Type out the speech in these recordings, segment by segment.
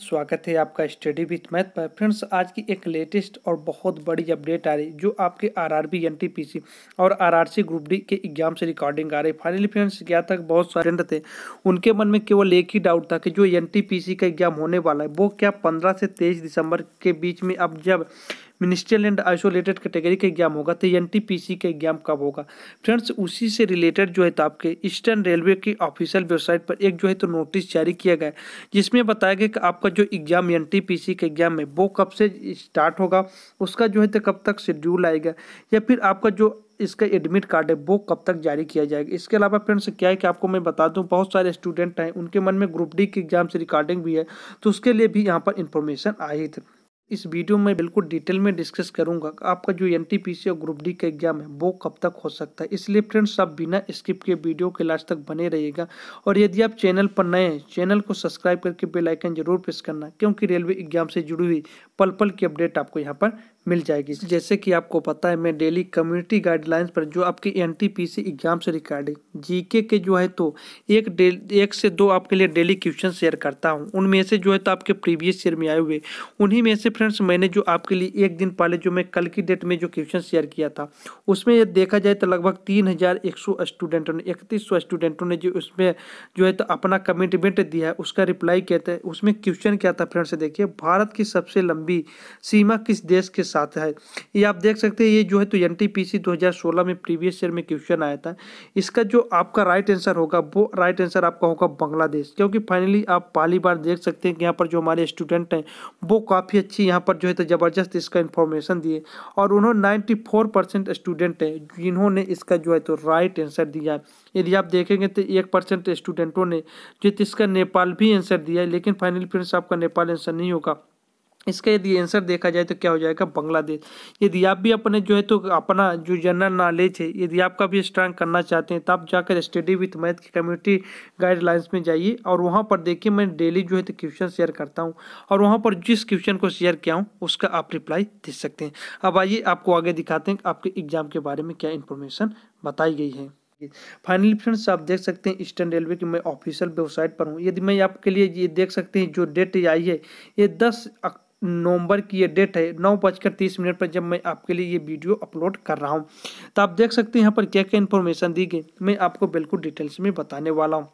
स्वागत है आपका स्टडी विथ मैथ पर फ्रेंड्स आज की एक लेटेस्ट और बहुत बड़ी अपडेट आ रही जो आपके आरआरबी एनटीपीसी और आरआरसी ग्रुप डी के एग्जाम से रिकॉर्डिंग आ रही फाइनली फ्रेंड्स क्या तक बहुत सारे थे उनके मन में केवल एक ही डाउट था कि जो एनटीपीसी का एग्जाम होने वाला है वो क्या पंद्रह से तेईस दिसंबर के बीच में अब जब मिनिस्ट्रियल एंड आइसोलेटेड कैटेगरी का एग्जाम होगा तो एन टी का एग्जाम कब होगा फ्रेंड्स उसी से रिलेटेड जो है तो आपके ईस्टर्न रेलवे की ऑफिशियल वेबसाइट पर एक जो है तो नोटिस जारी किया गया जिसमें बताया गया कि आपका जो एग्जाम एन टी का एग्जाम है वो कब से स्टार्ट होगा उसका जो है तो कब तक शेड्यूल आएगा या फिर आपका जो इसका एडमिट कार्ड है वो कब तक जारी किया जाएगा इसके अलावा फ्रेंड्स क्या है कि आपको मैं बता दूं बहुत सारे स्टूडेंट हैं उनके मन में ग्रुप डी के एग्जाम से रिकॉर्डिंग भी है तो उसके लिए भी यहाँ पर इन्फॉर्मेशन आई थी इस वीडियो में बिल्कुल डिटेल में डिस्कस करूंगा आपका जो एन और ग्रुप डी का एग्जाम है वो कब तक हो सकता है इसलिए फ्रेंड्स आप बिना स्किप के वीडियो के लास्ट तक बने रहिएगा और यदि आप चैनल पर नए हैं चैनल को सब्सक्राइब करके बेलाइकन जरूर प्रेस करना क्योंकि रेलवे एग्जाम से जुड़ी हुई पल पल की अपडेट आपको यहाँ पर मिल जाएगी जैसे कि आपको पता है मैं डेली कम्युनिटी गाइडलाइंस पर जो आपके N T P C exam से रिकॉर्डिंग जीके के जो है तो एक डे एक से दो आपके लिए डेली क्वेश्चन शेयर करता हूँ उनमें से जो है तो आपके प्रीवियस ईयर में आए हुए उन्हीं में से फ्रेंड्स मैंने जो आपके लिए एक दिन पहले जो मैं कल की डेट में जो क्वेश्चन शेयर किया था उसमें देखा जाए तो लगभग तीन हज़ार एक सौ स्टूडेंटों ने इकतीस सौ स्टूडेंटों ने जो उसमें जो है तो अपना कमिटमेंट दिया है उसका रिप्लाई किया था उसमें क्वेश्चन क्या था फ्रेंड्स देखिए भारत की सबसे लंबी सीमा किस देश के साथ है ये आप देख सकते हैं ये जो है तो एन टी पी सी दो हज़ार सोलह में प्रीवियस ईयर में क्वेश्चन आया था इसका जो आपका राइट आंसर होगा वो राइट आंसर आपका होगा बांग्लादेश क्योंकि फाइनली आप पहली बार देख सकते हैं कि यहाँ पर जो हमारे स्टूडेंट हैं वो काफ़ी अच्छी यहाँ पर जो है तो ज़बरदस्त इसका इन्फॉर्मेशन दिए और उन्होंने नाइन्टी फोर परसेंट स्टूडेंट हैं जिन्होंने इसका जो है तो राइट आंसर दिया यदि आप देखेंगे तो एक परसेंट स्टूडेंटों ने जो तो इसका नेपाल भी आंसर दिया है लेकिन फाइनली फ्रेंड्स आपका नेपाल आंसर नहीं होगा इसका यदि आंसर देखा जाए तो क्या हो जाएगा बांग्लादेश यदि आप भी अपने जो है तो अपना जो जनरल नॉलेज है यदि आपका भी स्ट्रांग करना चाहते हैं तो आप जाकर स्टडी विथ मैथ की कम्युनिटी गाइडलाइंस में जाइए और वहाँ पर देखिए मैं डेली जो है तो क्वेश्चन शेयर करता हूँ और वहाँ पर जिस क्वेश्चन को शेयर किया हूँ उसका आप रिप्लाई दे सकते हैं अब आइए आपको आगे दिखाते हैं आपके एग्जाम के बारे में क्या इन्फॉर्मेशन बताई गई है फाइनली फ्रेंड्स आप देख सकते हैं ईस्टर्न रेलवे की मैं ऑफिशियल वेबसाइट पर हूँ यदि मैं आपके लिए ये देख सकते हैं जो डेट आई है ये दस नवंबर की ये डेट है नौ बजकर तीस मिनट पर जब मैं आपके लिए ये वीडियो अपलोड कर रहा हूँ तो आप देख सकते हैं यहाँ पर क्या क्या इन्फॉर्मेशन दी गई मैं आपको बिल्कुल डिटेल्स में बताने वाला हूँ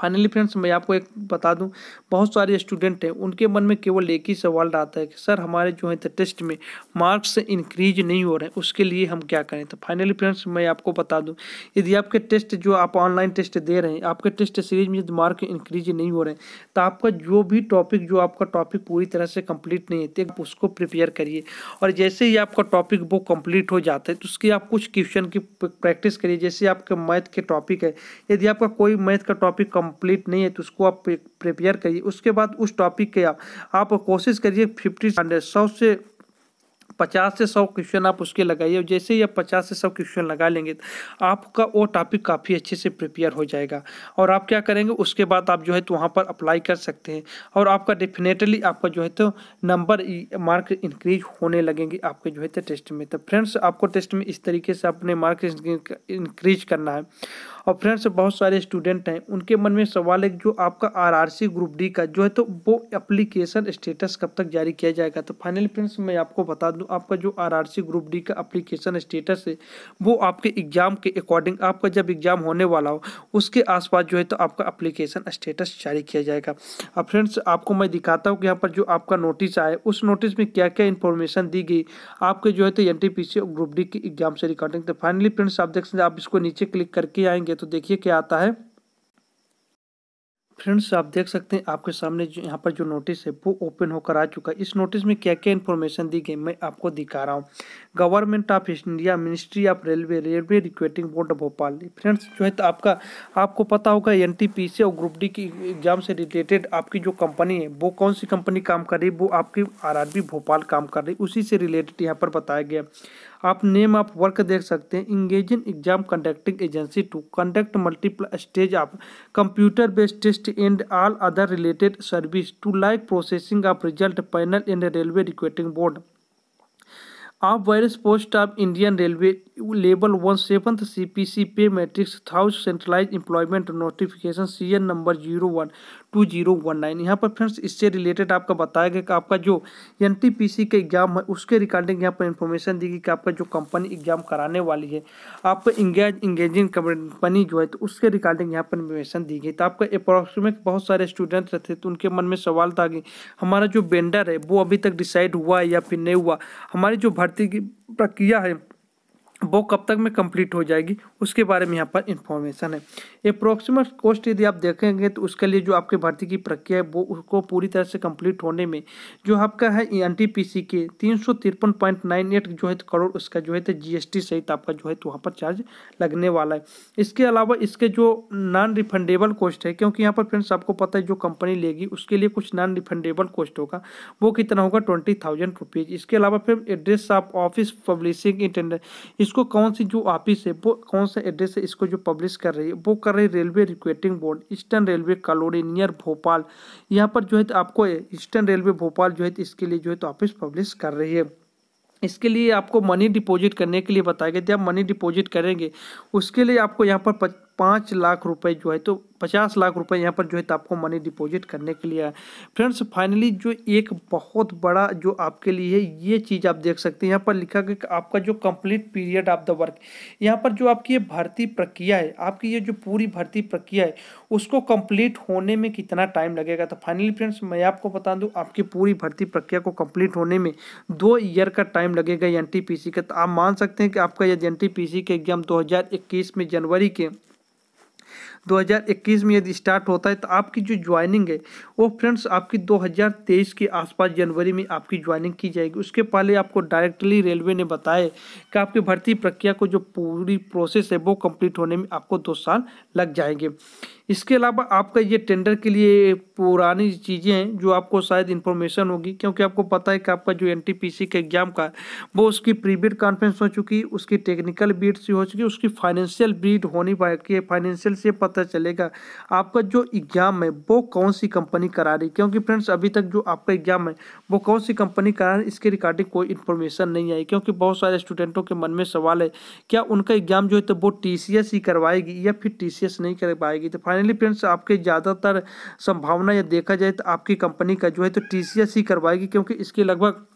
फाइनली फ्रेंड्स मैं आपको एक बता दूं बहुत सारे स्टूडेंट हैं उनके मन में केवल एक ही सवाल रहता है कि सर हमारे जो है टेस्ट में मार्क्स इंक्रीज नहीं हो रहे हैं उसके लिए हम क्या करें तो फाइनली फ्रेंड्स मैं आपको बता दूं यदि आपके टेस्ट जो आप ऑनलाइन टेस्ट दे रहे हैं आपके टेस्ट सीरीज में यदि मार्क इंक्रीज नहीं हो रहे हैं तो आपका जो भी टॉपिक जो आपका टॉपिक पूरी तरह से कम्प्लीट नहीं है तो उसको प्रिपेयर करिए और जैसे ही आपका टॉपिक वो कम्प्लीट हो जाता है तो उसकी आप कुछ क्वेश्चन की प्रैक्टिस करिए जैसे आपके मैथ के टॉपिक है यदि आपका कोई मैथ का टॉपिक कंप्लीट नहीं है तो उसको आप प्रिपेयर करिए उसके बाद उस टॉपिक के आप, आप कोशिश करिए फिफ्टी हंड्रेड सौ से पचास से सौ क्वेश्चन आप उसके लगाइए जैसे ही आप पचास से सौ क्वेश्चन लगा लेंगे तो आपका वो टॉपिक काफ़ी अच्छे से प्रिपेयर हो जाएगा और आप क्या करेंगे उसके बाद आप जो है तो वहाँ पर अप्लाई कर सकते हैं और आपका डेफिनेटली आपका जो है तो नंबर मार्क इंक्रीज होने लगेंगे आपके जो है तो टेस्ट में तो फ्रेंड्स आपको टेस्ट में इस तरीके से अपने मार्क इंक्रीज करना है और फ्रेंड्स बहुत सारे स्टूडेंट हैं उनके मन में सवाल है जो आपका आरआरसी ग्रुप डी का जो है तो वो एप्लीकेशन स्टेटस कब तक जारी किया जाएगा तो फाइनली फ्रेंड्स मैं आपको बता दूं आपका जो आरआरसी ग्रुप डी का एप्लीकेशन स्टेटस है वो आपके एग्जाम के अकॉर्डिंग आपका जब एग्जाम होने वाला हो उसके आसपास जो है तो आपका अप्लीकेशन स्टेटस जारी किया जाएगा अब फ्रेंड्स आपको मैं दिखाता हूँ कि यहाँ पर जो आपका नोटिस आया उस नोटिस में क्या क्या इन्फॉर्मेशन दी गई आपके जो है तो एन और ग्रुप डी के एग्जाम से रिकॉर्डिंग तो फाइनली फ्रेंड्स आप देख सकते हैं आप इसको नीचे क्लिक करके आएंगे जाएंगे तो देखिए क्या आता है फ्रेंड्स आप देख सकते हैं आपके सामने जो यहाँ पर जो नोटिस है वो ओपन होकर आ चुका है इस नोटिस में क्या क्या इन्फॉर्मेशन दी गई मैं आपको दिखा रहा हूँ government of India ministry of railway railway recruiting board Bhopal friends जो है तो आपका आपको पता होगा एन और ग्रुप डी की एग्जाम से रिलेटेड आपकी जो कंपनी है वो कौन सी कंपनी काम कर रही है वो आपकी आर भोपाल काम कर रही उसी से रिलेटेड यहाँ पर बताया गया आप नेम ऑफ वर्क देख सकते हैं engage in exam conducting agency to conduct multiple stage of computer based test and all other related service to like processing of result panel and railway recruiting board of various post of Indian railway level one seventh C P C pay matrix thus centralise employment notification C N number zero one two zero one nine यहाँ पर friends इससे related आपका बताया गया कि आपका जो N T का एग्जाम है उसके रिगार्डिंग यहाँ पर इन्फॉर्मेशन दी गई कि आपका जो कंपनी एग्जाम कराने वाली है आपका इंगेज इंगेजिंग कंपनी जो है तो उसके रिगार्डिंग यहाँ पर इन्फॉर्मेशन दी गई तो आपका अप्रॉक्सीमेट बहुत सारे स्टूडेंट रहते तो उनके मन में सवाल था कि हमारा जो बेंडर है वो अभी तक डिसाइड हुआ है या फिर नहीं हुआ हमारी जो भर्ती की प्रक्रिया है वो कब तक में कंप्लीट हो जाएगी उसके बारे में यहाँ पर इंफॉर्मेशन है अप्रोक्सीमेट कॉस्ट यदि आप देखेंगे तो उसके लिए जो आपकी भर्ती की प्रक्रिया है वो उसको पूरी तरह से कंप्लीट होने में जो आपका है एन टी पी सी के तीन सौ तिरपन पॉइंट नाइन एट जो है करोड़ उसका जो है तो जी एस टी सहित आपका जो है तो वहाँ पर चार्ज लगने वाला है इसके अलावा इसके जो नॉन रिफंडेबल कॉस्ट है क्योंकि यहाँ पर फ्रेंड्स आपको पता है जो कंपनी लेगी उसके लिए कुछ नॉन रिफंडेबल कॉस्ट होगा वो कितना होगा ट्वेंटी थाउजेंड रुपीज़ इसके अलावा फिर address of office publishing intendant इसको कौन सी जो ऑफिस है वो कौन सा एड्रेस है इसको जो पब्लिश कर रही है वो कर रही है railway recruiting board eastern railway colony near Bhopal यहाँ पर जो है तो आपको ईस्टर्न रेलवे भोपाल जो है तो इसके लिए जो है तो ऑफिस पब्लिश कर रही है इसके लिए आपको मनी डिपॉजिट करने के लिए बताया गया जब मनी डिपॉजिट करेंगे उसके लिए आपको यहाँ पर पाँच लाख रुपए जो है तो पचास लाख रुपए यहाँ पर जो है तो आपको मनी डिपॉजिट करने के लिए फ्रेंड्स फाइनली जो एक बहुत बड़ा जो आपके लिए है ये चीज़ आप देख सकते हैं यहाँ पर लिखा गया कि आपका जो complete period of the work यहाँ पर जो आपकी ये भर्ती प्रक्रिया है आपकी ये जो पूरी भर्ती प्रक्रिया है उसको कम्प्लीट होने में कितना टाइम लगेगा तो फाइनली फ्रेंड्स मैं आपको बता दूँ आपकी पूरी भर्ती प्रक्रिया को कम्प्लीट होने में दो ईयर का टाइम लगेगा एन का तो आप मान सकते हैं कि आपका यदि एन के एग्ज़ाम दो में जनवरी के 2021 में यदि स्टार्ट होता है तो आपकी जो ज्वाइनिंग है वो फ्रेंड्स आपकी 2023 के आसपास जनवरी में आपकी ज्वाइनिंग की जाएगी उसके पहले आपको डायरेक्टली रेलवे ने बताया कि आपकी भर्ती प्रक्रिया को जो पूरी प्रोसेस है वो कंप्लीट होने में आपको दो साल लग जाएंगे इसके अलावा आपका ये टेंडर के लिए पुरानी चीज़ें हैं जो आपको शायद इन्फॉर्मेशन होगी क्योंकि आपको पता है कि आपका जो एन के एग्ज़ाम का वो उसकी प्री बीड कॉन्फ्रेंस हो चुकी उसकी टेक्निकल बीड से हो चुकी उसकी फाइनेंशियल बीड होनी बाकी है फाइनेंशियल से पता पता चलेगा आपका जो एग्ज़ाम है वो कौन सी कंपनी करा रही क्योंकि फ्रेंड्स अभी तक जो आपका एग्ज़ाम है वो कौन सी कंपनी करा रही इसके रिगार्डिंग कोई इन्फॉर्मेशन नहीं आई क्योंकि बहुत सारे स्टूडेंटों के मन में सवाल है क्या उनका एग्ज़ाम जो है तो वो टी ही करवाएगी या फिर टी नहीं करवाएगी तो फाइनली फ्रेंड्स आपके ज़्यादातर संभावना या देखा जाए तो आपकी कंपनी का जो है तो टी ही करवाएगी क्योंकि इसके लगभग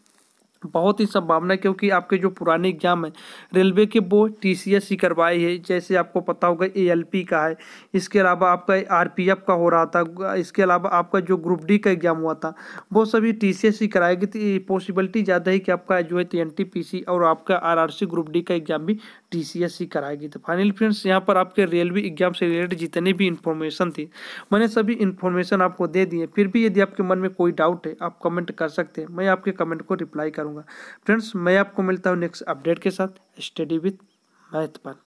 बहुत ही संभावना क्योंकि आपके जो पुराने एग्जाम है रेलवे के वो टी सी एस ही करवाई है जैसे आपको पता होगा ए एल पी का है इसके अलावा आपका आर पी एफ का हो रहा था इसके अलावा आपका जो ग्रुप डी का एग्जाम हुआ था वो सभी टी सी एस ही कराएगी तो पॉसिबिलिटी ज़्यादा है कि आपका जो है एन टी पी सी और आपका R R C group D का एग्जाम भी टीसीएससी कराएगी तो फाइनली फ्रेंड्स यहाँ पर आपके रेलवे एग्जाम से रिलेटेड जितने भी इन्फॉर्मेशन थी मैंने सभी इन्फॉर्मेशन आपको दे दी है फिर भी यदि आपके मन में कोई डाउट है आप कमेंट कर सकते हैं मैं आपके कमेंट को रिप्लाई करूँगा फ्रेंड्स मैं आपको मिलता हूँ नेक्स्ट अपडेट के साथ स्टडी विथ पर